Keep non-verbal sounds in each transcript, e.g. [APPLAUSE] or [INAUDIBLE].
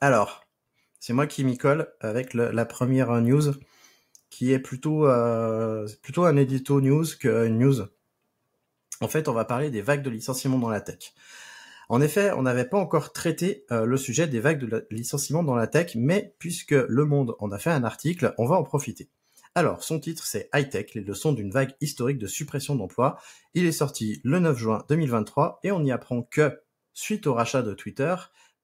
Alors, c'est moi qui m'y colle avec la première news qui est plutôt, euh, plutôt un édito news qu'une news. En fait, on va parler des vagues de licenciement dans la tech. En effet, on n'avait pas encore traité euh, le sujet des vagues de licenciement dans la tech, mais puisque Le Monde en a fait un article, on va en profiter. Alors, son titre, c'est High Tech, les leçons d'une vague historique de suppression d'emplois. Il est sorti le 9 juin 2023 et on y apprend que, suite au rachat de Twitter,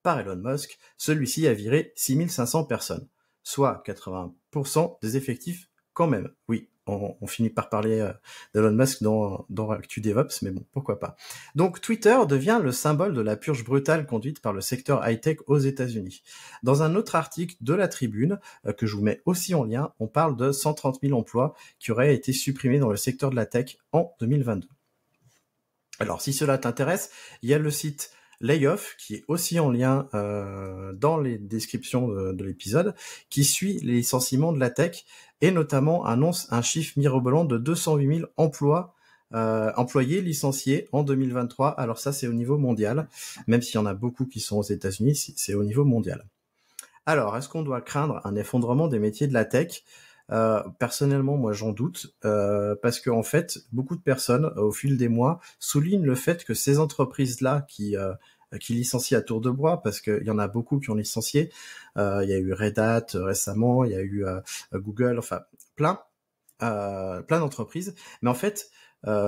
par Elon Musk, celui-ci a viré 6500 personnes, soit 80% des effectifs quand même. Oui, on, finit par parler euh, d'Elon Musk dans, dans Actu DevOps, mais bon, pourquoi pas. Donc Twitter devient le symbole de la purge brutale conduite par le secteur high-tech aux États-Unis. Dans un autre article de la Tribune, euh, que je vous mets aussi en lien, on parle de 130 000 emplois qui auraient été supprimés dans le secteur de la tech en 2022. Alors si cela t'intéresse, il y a le site Layoff, qui est aussi en lien euh, dans les descriptions de, l'épisode, qui suit les licenciements de la tech et notamment annonce un chiffre mirobolant de 208 000 emplois euh, employés licenciés en 2023. Alors ça, c'est au niveau mondial, même s'il y en a beaucoup qui sont aux États-Unis, c'est au niveau mondial. Alors, est-ce qu'on doit craindre un effondrement des métiers de la tech euh, personnellement, moi, j'en doute, parce qu'en en fait, beaucoup de personnes, au fil des mois, soulignent le fait que ces entreprises-là, qui euh, qui licencient à tour de bois parce qu'il y en a beaucoup qui ont licencié. Euh, il y a eu Red Hat euh, récemment, il y a eu Google, enfin plein, plein d'entreprises. Mais en fait,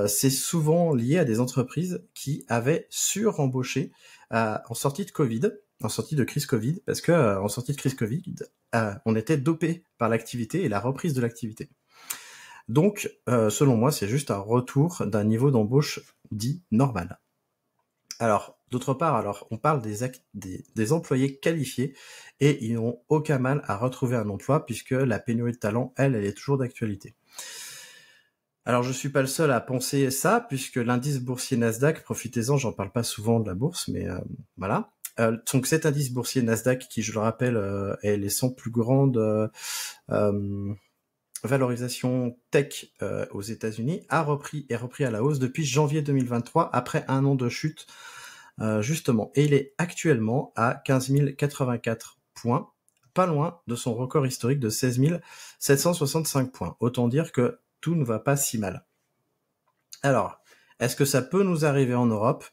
c'est souvent lié à des entreprises qui avaient sur-embauché en sortie de Covid, en sortie de crise Covid, parce que en sortie de crise Covid, on était dopé par l'activité et la reprise de l'activité. Donc, selon moi, c'est juste un retour d'un niveau d'embauche dit normal. Alors, D'autre part, alors, on parle des, employés qualifiés et ils n'ont aucun mal à retrouver un emploi puisque la pénurie de talent, elle, elle est toujours d'actualité. Alors, je suis pas le seul à penser ça puisque l'indice boursier Nasdaq, profitez-en, j'en parle pas souvent de la bourse, mais euh, voilà. Euh, donc cet indice boursier Nasdaq, qui je le rappelle, euh, est les 100 plus grandes valorisation tech aux États-Unis a repris et repris à la hausse depuis janvier 2023 après un an de chute euh, justement. Et il est actuellement à 15 084 points, pas loin de son record historique de 16 765 points. Autant dire que tout ne va pas si mal. Alors, est-ce que ça peut nous arriver en Europe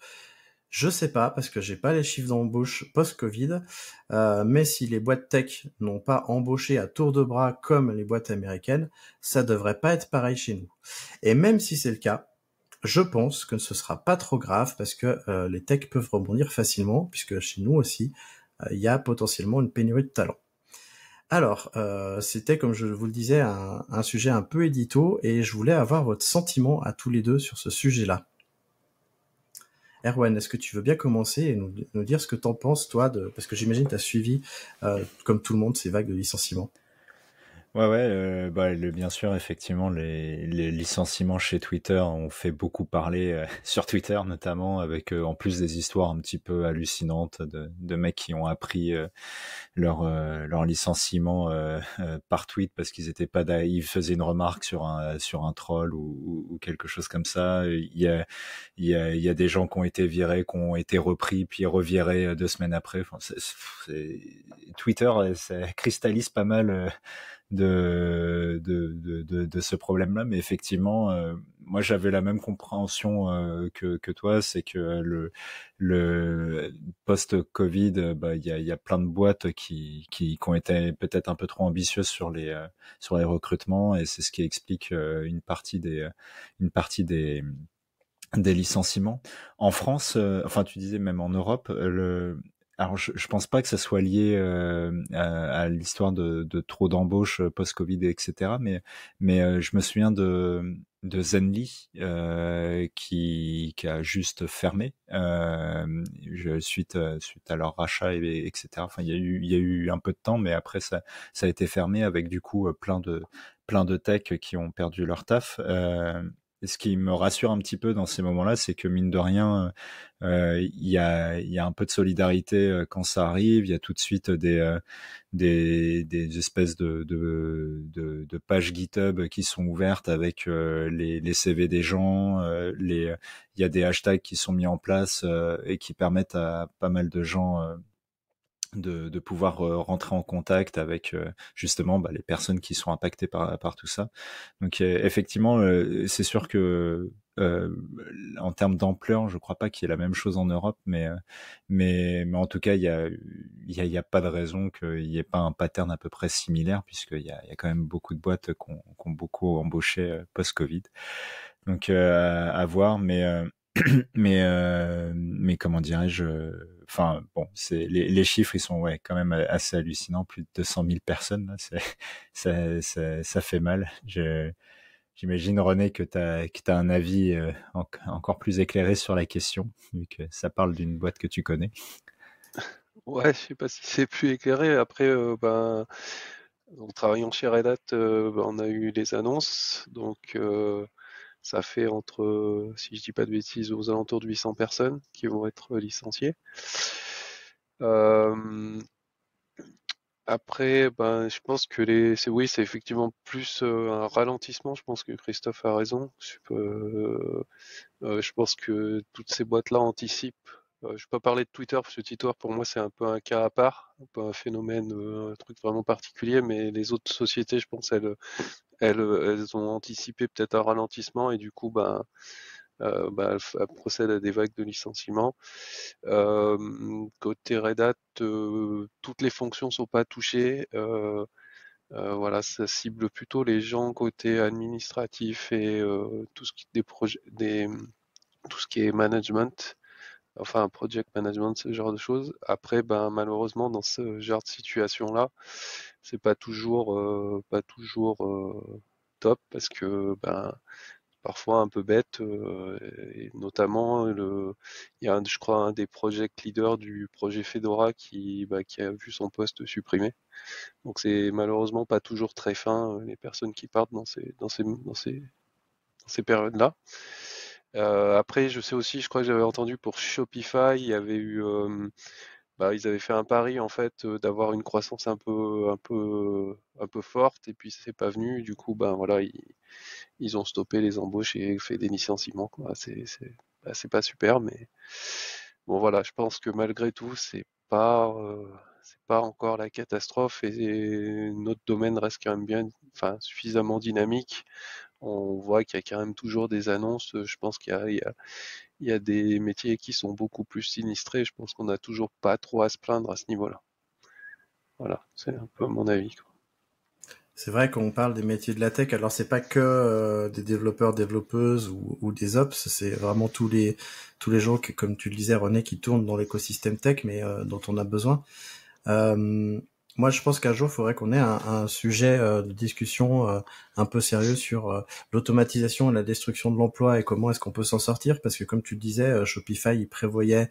je ne sais pas parce que j'ai pas les chiffres d'embauche post-Covid, euh, mais si les boîtes tech n'ont pas embauché à tour de bras comme les boîtes américaines, ça devrait pas être pareil chez nous. Et même si c'est le cas, je pense que ce sera pas trop grave parce que euh, les techs peuvent rebondir facilement, puisque chez nous aussi, euh, il y a potentiellement une pénurie de talents. Alors, euh, c'était, comme je vous le disais, un, sujet un peu édito, et je voulais avoir votre sentiment à tous les deux sur ce sujet-là. Erwan, est-ce que tu veux bien commencer et nous, dire ce que t'en penses, toi, de... parce que j'imagine tu as suivi, comme tout le monde, ces vagues de licenciements Ouais, ouais, euh, bah, le- bien sûr, effectivement, les, les licenciements chez Twitter ont fait beaucoup parler euh, [LAUGHS] sur Twitter, notamment avec euh, en plus des histoires un petit peu hallucinantes de, de mecs qui ont appris leur leur licenciement par tweet parce qu'ils étaient pas daïs ils faisaient une remarque sur un sur un troll ou, ou- quelque chose comme ça. Il y a il y a il y a des gens qui ont été virés, qui ont été repris puis revirés deux semaines après. Enfin, Twitter, ça cristallise pas mal de, de, de, ce problème-là. Mais effectivement, euh, moi j'avais la même compréhension euh, que, que toi, c'est que le, le post-Covid, euh, bah, il y, a, y a plein de boîtes qui, qui, ont été peut-être un peu trop ambitieuses sur les, sur les recrutements, et c'est ce qui explique une partie des... Une partie des des licenciements. En France, enfin tu disais même en Europe, le, alors, je, je pense pas que ça soit lié euh, à, l'histoire de, trop d'embauches euh, post-Covid, etc. Mais, mais euh, je me souviens de, Zenly qui, qui, a juste fermé suite, suite à leur rachat, et, etc. Enfin, il y, a eu, y eu un peu de temps, mais après ça, a été fermé avec du coup plein de plein de tech qui ont perdu leur taf ce qui me rassure un petit peu dans ces moments-là, c'est que mine de rien, euh, il y, a, un peu de solidarité euh, quand ça arrive. Il y a tout de suite des, euh, des, espèces de, de, pages GitHub qui sont ouvertes avec les, CV des gens. il y a des hashtags qui sont mis en place et qui permettent à pas mal de gens de, de, pouvoir euh, rentrer en contact avec euh, justement bah, les personnes qui sont impactées par, par tout ça. Donc euh, effectivement, c'est sûr que en termes d'ampleur, je crois pas qu'il y ait la même chose en Europe, mais, mais, mais en tout cas, il n'y a, y a, y a, pas de raison qu'il n'y ait pas un pattern à peu près similaire, puisqu'il y a, y a, quand même beaucoup de boîtes qui ont, beaucoup embauché post-Covid. Donc, à, voir, mais, [CLEARS THROAT] mais, mais comment dirais-je enfin bon, c'est les, chiffres ils sont ouais quand même euh, assez hallucinants, plus de 200 000 personnes, [LAUGHS] ça, fait mal. j'imagine René que tu as, un avis euh, encore plus éclairé sur la question, vu que ça parle d'une boîte que tu connais. Ouais, je sais pas si c'est plus éclairé. Après, euh, ben, en travaillant chez Red Hat, ben, on a eu des annonces, donc. Ça fait entre, si je dis pas de bêtises, aux alentours de 800 personnes qui vont être licenciées. Euh, après, ben, je pense que les, c'est, oui, c'est effectivement plus euh, un ralentissement. Je pense que Christophe a raison. Je, euh, pense que toutes ces boîtes-là anticipent. je ne vais pas parler de Twitter parce que Twitter, pour moi, c'est un peu un cas à part, un peu un phénomène, un truc vraiment particulier. Mais les autres sociétés, je pense, elles, elles, ont anticipé peut-être un ralentissement et du coup, ben, euh, bah, à des vagues de licenciements. côté Red Hat, toutes les fonctions ne sont pas touchées. Euh, voilà, ça cible plutôt les gens côté administratif et tout ce qui tout ce qui est management, enfin project management, ce genre de choses. Après, ben malheureusement dans ce genre de situation là, c'est pas toujours euh, pas toujours euh, top parce que ben parfois un peu bête euh, et notamment le il y a un, je crois un des project leaders du projet Fedora qui bah, qui a vu son poste supprimé donc c'est malheureusement pas toujours très fin les personnes qui partent dans ces dans ces dans ces, dans ces périodes là après je sais aussi je crois que j'avais entendu pour Shopify il y avait eu bah, ils avaient fait un pari en fait d'avoir une croissance un peu, un peu, un peu forte et puis c'est pas venu. Du coup, ben voilà, ils, ont stoppé les embauches et fait des licenciements. C'est, bah, c'est, pas super, mais bon voilà, je pense que malgré tout, c'est pas, c'est pas encore la catastrophe et, et, notre domaine reste quand même bien, enfin suffisamment dynamique on voit qu'il y a quand même toujours des annonces. Euh, je pense qu'il y, a, des métiers qui sont beaucoup plus sinistrés. Je pense qu'on n'a toujours pas trop à se plaindre à ce niveau-là. Voilà, c'est un peu mon avis. C'est vrai qu'on parle des métiers de la tech, alors c'est pas que euh, des développeurs, développeuses ou, des ops, c'est vraiment tous les tous les gens comme tu le disais René, qui tournent dans l'écosystème tech, mais euh, dont on a besoin. Moi, je pense qu'un jour, il faudrait qu'on ait un, un sujet euh, de discussion euh, un peu sérieux sur euh, l'automatisation et la destruction de l'emploi et comment est-ce qu'on peut s'en sortir. Parce que, comme tu disais, Shopify, il prévoyait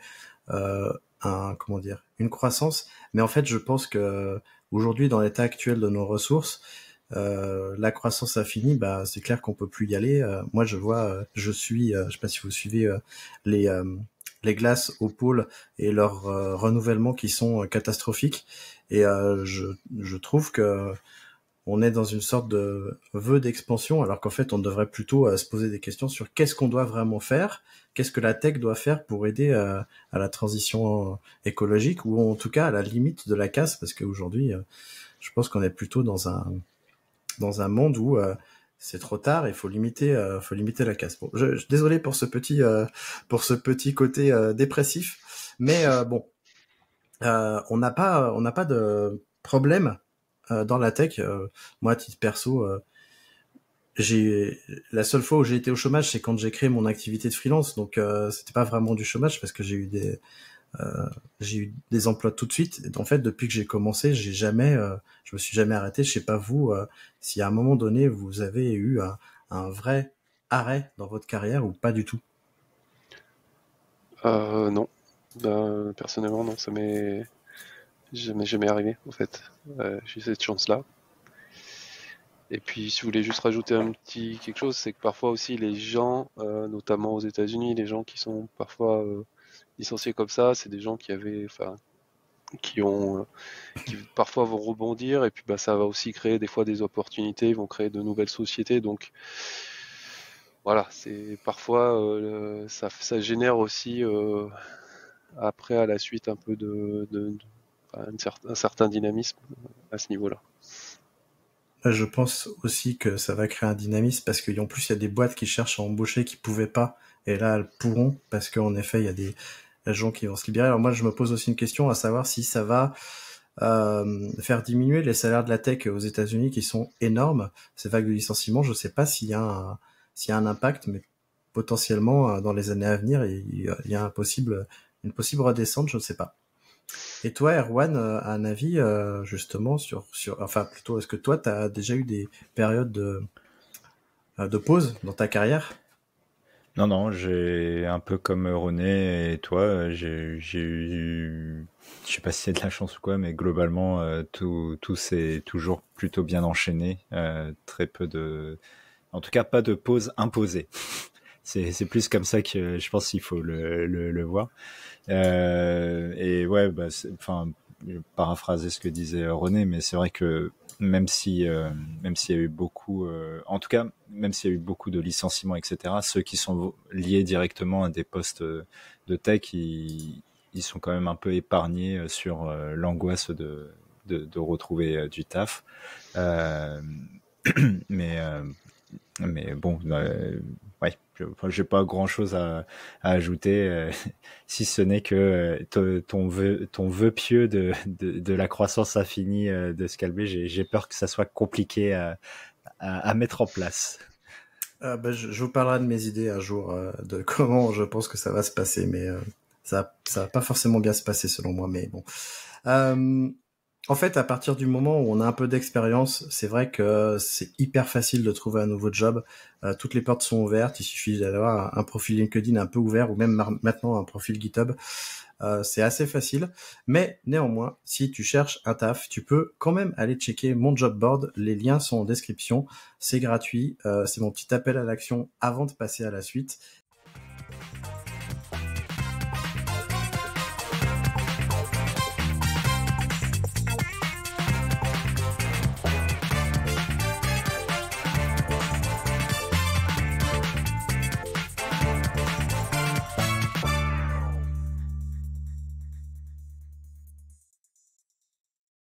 un, comment dire, une croissance. Mais en fait, je pense que aujourd'hui, dans l'état actuel de nos ressources, la croissance fini. bah, c'est clair qu'on peut plus y aller. moi, je vois, je suis, je sais pas si vous suivez les les glaces au pôle et leur euh, renouvellement qui sont euh, catastrophiques. Et euh, je, je, trouve que on est dans une sorte de vœu d'expansion, alors qu'en fait, on devrait plutôt se poser des questions sur qu'est-ce qu'on doit vraiment faire, qu'est-ce que la tech doit faire pour aider à, la transition écologique, ou en tout cas à la limite de la casse, parce qu'aujourd'hui, je pense qu'on est plutôt dans un dans un monde où c'est trop tard. Il faut limiter, euh, faut limiter la casse. Bon, je, désolé pour ce petit, euh, pour ce petit côté euh, dépressif, mais bon, on n'a pas, on n'a pas de problème dans la tech. moi, à titre perso, j'ai la seule fois où j'ai été au chômage, c'est quand j'ai créé mon activité de freelance. Donc, c'était pas vraiment du chômage parce que j'ai eu des, euh, j'ai eu des emplois tout de suite. en fait, depuis que j'ai commencé, j'ai jamais, euh, je me suis jamais arrêté. Je sais pas vous, euh, si à un moment donné vous avez eu un, vrai arrêt dans votre carrière ou pas du tout. non, personnellement non, ça m'est jamais jamais arrivé en fait. j'ai cette chance là. Et puis, si vous voulez juste rajouter un petit quelque chose, c'est que parfois aussi les gens, notamment aux États-Unis, les gens qui sont parfois licenciés comme ça, c'est des gens qui avaient, enfin, qui ont, euh, qui parfois vont rebondir et puis bah ça va aussi créer des fois des opportunités, ils vont créer de nouvelles sociétés. Donc voilà, c'est parfois euh, ça, ça, génère aussi euh, après à la suite un peu de, un, certain, dynamisme à ce niveau-là. Je pense aussi que ça va créer un dynamisme parce qu'en plus il y a des boîtes qui cherchent à embaucher qui pouvaient pas et là, elles pourront, parce qu'en effet, il y a des gens qui vont se libérer. Alors moi, je me pose aussi une question à savoir si ça va euh, faire diminuer les salaires de la tech aux États-Unis, qui sont énormes. Ces vagues de licenciements, je ne sais pas s'il y, a un, y a un impact, mais potentiellement, euh, dans les années à venir, il y a un possible, une possible redescente, je ne sais pas. Et toi, Erwan, euh, un avis justement sur, sur, enfin plutôt, est-ce que toi, tu as déjà eu des périodes de, de pause dans ta carrière non, non, j'ai un peu comme René et toi, j'ai eu, je sais pas si c'est de la chance ou quoi, mais globalement, euh, tout, tout s'est toujours plutôt bien enchaîné. Euh, très peu de, en tout cas, pas de pause imposée. [LAUGHS] c'est plus comme ça que je pense qu'il faut le, le, voir. Euh, et ouais, bah, enfin, paraphraser ce que disait euh, René, mais c'est vrai que même si euh, même s'il y a eu beaucoup, euh, en tout cas, même s'il y a eu beaucoup de licenciements, etc., ceux qui sont liés directement à des postes de tech, ils, sont quand même un peu épargnés sur l'angoisse de, de, retrouver du taf. [CLEARS THROAT] mais mais bon, ouais, je n'ai pas grand chose à, à ajouter, euh, [LAUGHS] si ce n'est que euh, ton vœu, ton vœu pieux de, de, de la croissance infinie fini euh, de se calmer, j'ai peur que ça soit compliqué à, à, mettre en place. Euh, ben, je, je, vous parlerai de mes idées un jour, de [LAUGHS] comment je pense que ça va se passer, mais ça, ça va pas forcément bien se passer selon moi, mais bon. En fait, à partir du moment où on a un peu d'expérience, c'est vrai que c'est hyper facile de trouver un nouveau job. Euh, toutes les portes sont ouvertes. Il suffit d'avoir un, profil LinkedIn un peu ouvert ou même maintenant un profil GitHub. Euh, c'est assez facile. Mais néanmoins, si tu cherches un taf, tu peux quand même aller checker mon job board. Les liens sont en description. C'est gratuit. Euh, c'est mon petit appel à l'action avant de passer à la suite.